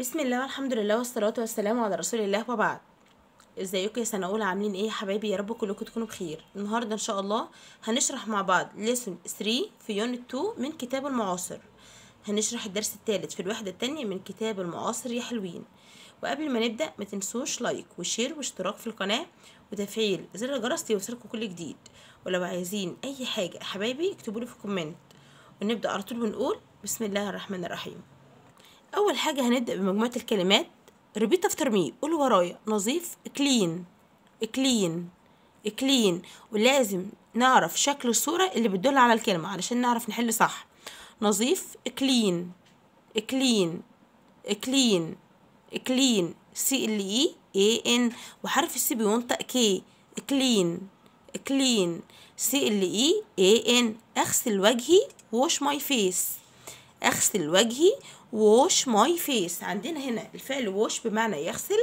بسم الله والحمد لله والصلاة والسلام على رسول الله وبعد ازيكم يا سنة أولى عاملين ايه يا حبايبي يا رب كلكم تكونوا بخير النهاردة ان شاء الله هنشرح مع بعض ليسون 3 في يونت 2 من كتاب المعاصر هنشرح الدرس الثالث في الوحدة الثانية من كتاب المعاصر يا حلوين وقبل ما نبدأ ما تنسوش لايك وشير واشتراك في القناة وتفعيل زر الجرس ليوصلكم كل جديد ولو عايزين اي حاجة يا حبايبي اكتبولي في كومنت ونبدأ على طول ونقول بسم الله الرحمن الرحيم اول حاجه هنبدا بمجموعه الكلمات ريبيت افتر مي قول ورايا نظيف كلين كلين كلين ولازم نعرف شكل الصوره اللي بتدل على الكلمه علشان نعرف نحل صح نظيف كلين كلين كلين كلين سي ال اي اي ان وحرف السي بينطق كي كلين كلين سي ال اي اي ان اغسل وجهي ووش ماي فيس اغسل وجهي wash my face عندنا هنا الفعل wash بمعنى يغسل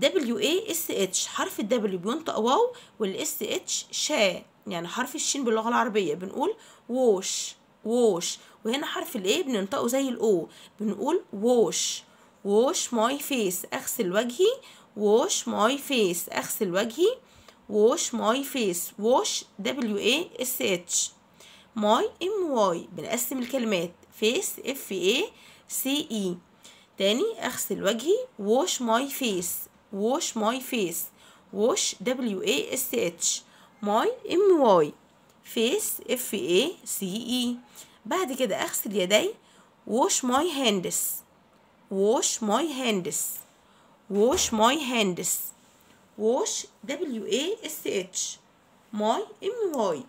w a s h حرف ال w بينطق واو وال s h شا يعني حرف الشين باللغه العربيه بنقول wash wash وهنا حرف ال a بننطقه زي ال o بنقول wash wash my face اغسل وجهي wash my face اغسل وجهي wash my face wash w a s h my m y بنقسم الكلمات فيس اف اي سي اي تاني اغسل وجهي واش ماي فيس واش ماي فيس واش دبليو اي اس اتش ماي ام واي فيس اف اي سي اي بعد كده اغسل يدي واش ماي هاندس واش ماي هاندس واش ماي هاندس واش دبليو اي اس اتش ماي ام واي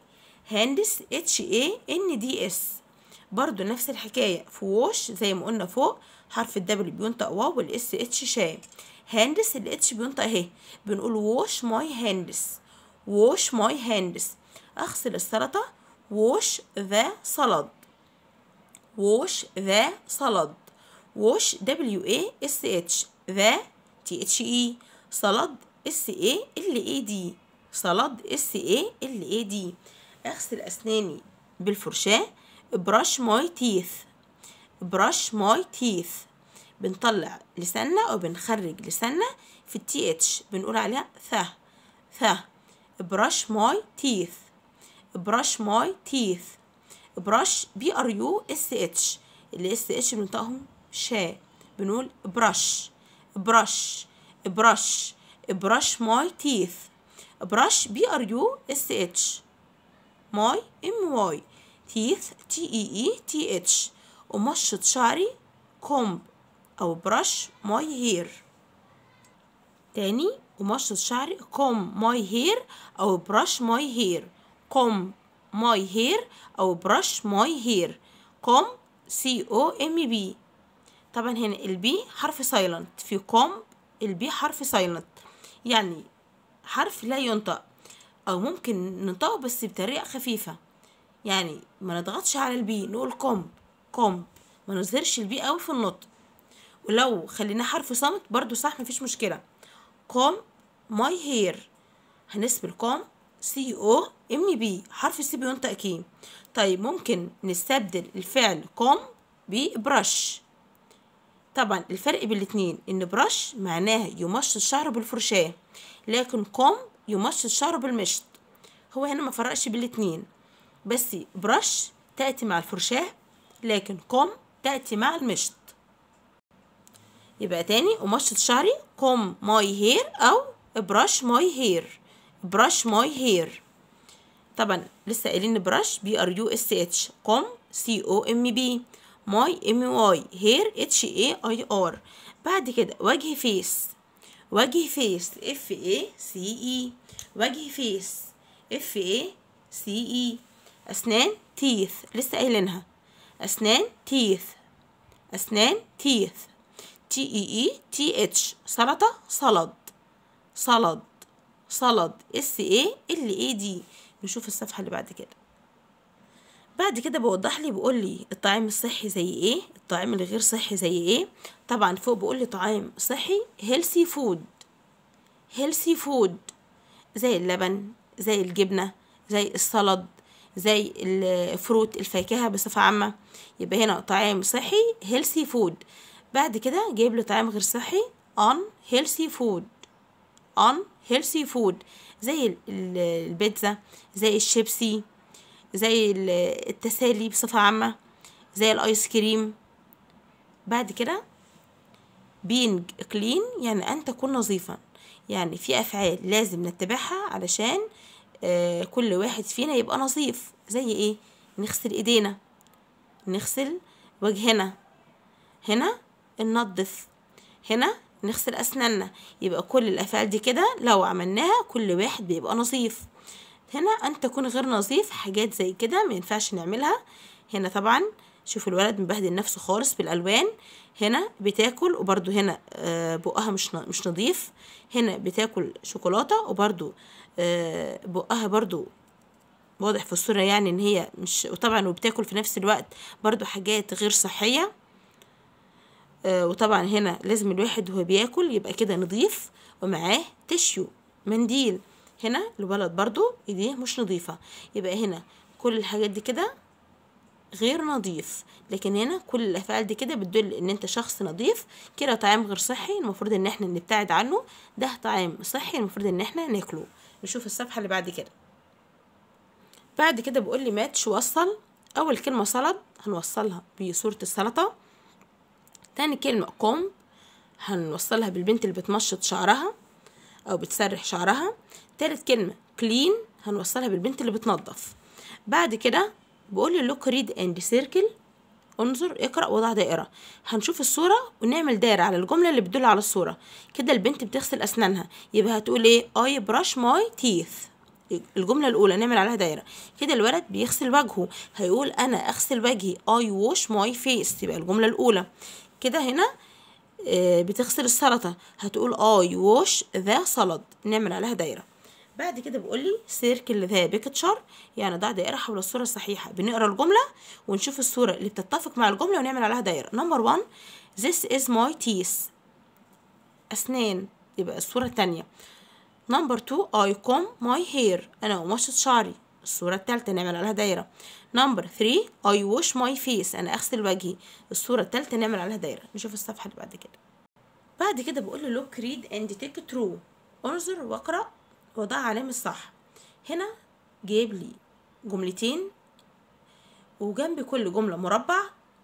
هاندس اتش اي ان دي اس برضو نفس الحكاية في ووش زي ما قلنا فوق حرف الدبل بينطق واو والاس اتش شا هاندس الاتش بينطق اهي بنقول ووش ماي هاندس ووش ماي هاندس اغسل السلطة ووش ذا صلد ووش ذا صلد ووش دبليو اي اس اتش ذا تي اتش اي صلد اس اي ال اي دي صلد اس اي ال اي دي اغسل اسناني بالفرشاه brush my teeth brush my teeth بنطلع لساننا وبنخرج لساننا في التي اتش بنقول عليها ثه ثه brush my teeth brush my teeth brush بي ار يو اس اتش ال اس اتش بنطقهم شا بنقول brush brush brush brush my teeth brush بي ار يو اس اتش my ام واي تيث تي اي اي تي اتش ومشط شعري كومب او برش ماي هير تاني ومشط شعري كوم ماي هير او برش ماي هير كوم ماي هير او برش ماي هير كوم سي او ام بي طبعا هنا البي حرف سايلنت في كومب البي حرف سايلنت يعني حرف لا ينطق او ممكن ننطقه بس بطريقه خفيفه يعني ما نضغطش على البي نقول كوم كوم ما نظهرش البي قوي في النطق ولو خليناه حرف صامت برضو صح مفيش مشكلة كوم ماي هير هنسبل كوم سي او ام بي حرف سي بينطق كيه طيب ممكن نستبدل الفعل كوم ببرش طبعا الفرق بالاتنين ان برش معناها يمشط الشعر بالفرشاة لكن كوم يمشط الشعر بالمشط هو هنا ما فرقش بالاتنين بس برش تأتي مع الفرشاة لكن كوم تأتي مع المشط يبقى تاني ومشط شعري كوم ماي هير أو برش ماي هير برش ماي هير طبعا لسه قايلين برش بي ار يو اس اتش كوم سي او ام بي ماي ام واي هير اتش اي اي ار بعد كده وجه فيس وجه فيس اف اي سي اي وجه فيس اف اي سي اي أسنان تيث لسه قايلينها أسنان تيث أسنان تيث تي إي إي تي إتش سلطة صلد صلد صلد اس اي ال اي دي نشوف الصفحة اللي بعد كده بعد كده بوضح لي بيقول لي الطعام الصحي زي ايه الطعام الغير صحي زي ايه طبعا فوق بيقول لي طعام صحي هيلثي فود هيلثي فود زي اللبن زي الجبنة زي السلطة زي الفروت الفاكهة بصفة عامة يبقى هنا طعام صحي هيلثي فود بعد كده جايب له طعام غير صحي on healthy food on healthy food زي البيتزا زي الشيبسي زي التسالي بصفة عامة زي الآيس كريم بعد كده being clean يعني أن تكون نظيفا يعني في أفعال لازم نتبعها علشان آه، كل واحد فينا يبقى نظيف زي ايه نغسل ايدينا نغسل وجهنا هنا ننضف هنا نغسل اسناننا يبقى كل الافعال دي كده لو عملناها كل واحد بيبقى نظيف هنا ان تكون غير نظيف حاجات زي كده ما ينفعش نعملها هنا طبعا شوف الولد مبهدل نفسه خالص بالالوان هنا بتاكل وبرده هنا آه، بقها مش مش نظيف هنا بتاكل شوكولاته وبرده آه، بقها برده واضح في الصوره يعني ان هي مش وطبعا وبتاكل في نفس الوقت برده حاجات غير صحيه آه، وطبعا هنا لازم الواحد وهو بياكل يبقى كده نظيف ومعاه تشيو منديل هنا الولد برده ايديه مش نظيفه يبقى هنا كل الحاجات دي كده غير نظيف لكن هنا كل الافعال دي كده بتدل ان انت شخص نظيف كده طعام غير صحي المفروض ان احنا نبتعد عنه ده طعام صحي المفروض ان احنا ناكله نشوف الصفحه اللي بعد كده بعد كده بيقول لي ماتش وصل اول كلمه سلطه هنوصلها بصوره السلطه تاني كلمه قوم هنوصلها بالبنت اللي بتمشط شعرها او بتسرح شعرها تالت كلمه كلين هنوصلها بالبنت اللي بتنظف بعد كده بقول لوك ريد اند سيركل انظر اقرا وضع دائره هنشوف الصوره ونعمل دايره على الجمله اللي بتدل على الصوره كده البنت بتغسل اسنانها يبقى هتقول ايه اي براش ماي تيث الجمله الاولى نعمل عليها دايره كده الولد بيغسل وجهه هيقول انا اغسل وجهي اي ووش ماي فيس يبقى الجمله الاولى كده هنا آه، بتغسل السلطه هتقول اي ووش ذا سلط نعمل عليها دايره بعد كده بيقول لي سيركل ذا بيكتشر يعني ضع دائره حول الصوره الصحيحه بنقرا الجمله ونشوف الصوره اللي بتتفق مع الجمله ونعمل عليها دايره نمبر 1 this is my teeth اسنان يبقى الصوره الثانيه نمبر 2 I comb my hair انا بمشط شعري الصورة الثالثه نعمل عليها دايرة نمبر 3 I wash my face انا اغسل وجهي الصورة الثالثه نعمل عليها دايرة نشوف الصفحة اللي بعد كده بعد كده بيقول لي look read and take true انظر واقرأ هو ده علامة صح هنا جايب لي جملتين وجنب كل جملة مربع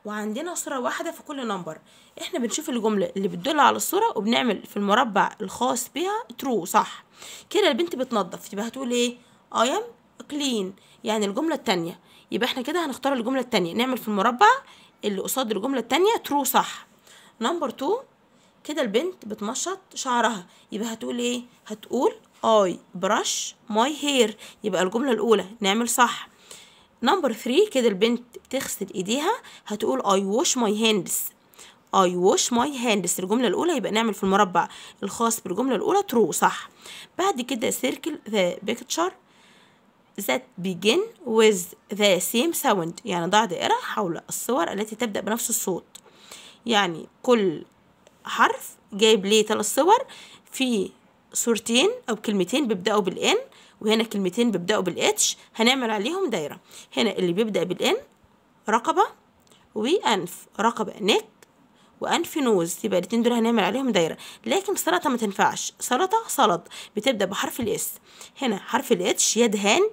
وعندنا صورة واحدة في كل نمبر احنا بنشوف الجملة اللي بتدل على الصورة وبنعمل في المربع الخاص بها ترو صح كده البنت بتنظف يبقى هتقول ايه I am clean يعني الجملة التانية يبقى احنا كده هنختار الجملة التانية نعمل في المربع اللي قصاد الجملة التانية ترو صح نمبر 2 كده البنت بتمشط شعرها يبقى هتقول ايه هتقول I brush my hair يبقى الجملة الأولى نعمل صح نمبر ثري كده البنت تغسل ايديها هتقول I wash my hands I wash my hands الجملة الأولى يبقى نعمل في المربع الخاص بالجملة الأولى true صح بعد كده circle the picture that begin with the same sound يعني ضع دائرة حول الصور التي تبدأ بنفس الصوت يعني كل حرف جايب ليه ثلاث صور في صورتين أو كلمتين بيبدأوا بالإن وهنا كلمتين بيبدأوا بالإتش هنعمل عليهم دايرة هنا اللي بيبدأ بالإن رقبة وأنف رقبة نك وانف نوز يبقى الاتنين دول هنعمل عليهم دايره لكن سلطه ما تنفعش سلطه سلط بتبدا بحرف الاس هنا حرف الاتش يد هاند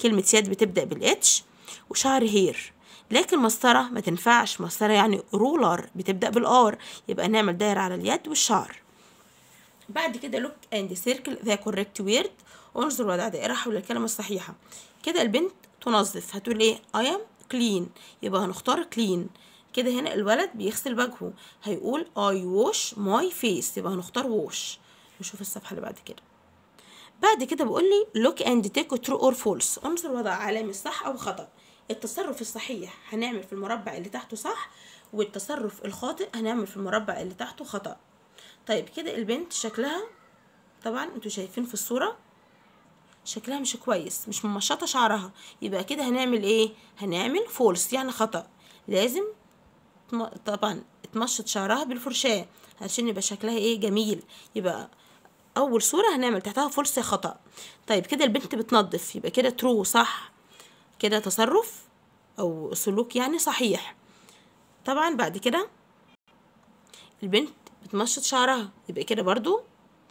كلمه يد بتبدا بالاتش وشعر هير لكن مسطره ما تنفعش مسطره يعني رولر بتبدا بالار يبقى نعمل دايره على اليد والشعر بعد كده لوك اند سيركل ذا كوريكت ويرد وانظر وضع دائرة حول الكلمة الصحيحة كده البنت تنظف هتقول ايه اي ام كلين يبقى هنختار كلين كده هنا الولد بيغسل وجهه هيقول اي wash ماي فيس يبقى هنختار wash نشوف الصفحة اللي بعد كده بعد كده بيقول لي لوك اند تيك ترو اور فولس انظر وضع علامة صح أو خطأ التصرف الصحيح هنعمل في المربع اللي تحته صح والتصرف الخاطئ هنعمل في المربع اللي تحته خطأ طيب كده البنت شكلها طبعا انتوا شايفين في الصورة شكلها مش كويس مش ممشطة شعرها يبقى كده هنعمل ايه هنعمل فولس يعني خطأ لازم طبعا تمشط شعرها بالفرشاة عشان يبقى شكلها ايه جميل يبقى اول صورة هنعمل تحتها فولس خطأ طيب كده البنت بتنظف يبقى كده ترو صح كده تصرف او سلوك يعني صحيح طبعا بعد كده البنت بتمشط شعرها يبقى كده برضو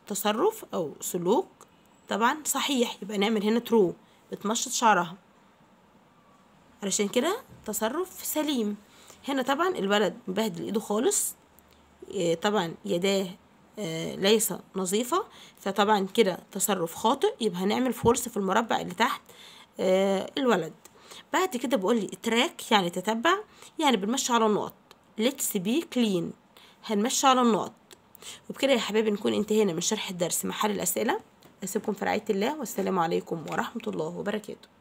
تصرف أو سلوك طبعا صحيح يبقى نعمل هنا ترو بتمشط شعرها علشان كده تصرف سليم هنا طبعا الولد مبهدل ايده خالص آه، طبعا يداه آه، ليس نظيفة فطبعا كده تصرف خاطئ يبقى هنعمل فورس في المربع اللي تحت آه، الولد بعد كده بقول لي تراك يعني تتبع يعني بنمشي على النقط let's be clean هنمشي على النقط وبكده يا حبايبي نكون انتهينا من شرح الدرس محل الأسئلة أسيبكم في رعاية الله والسلام عليكم ورحمة الله وبركاته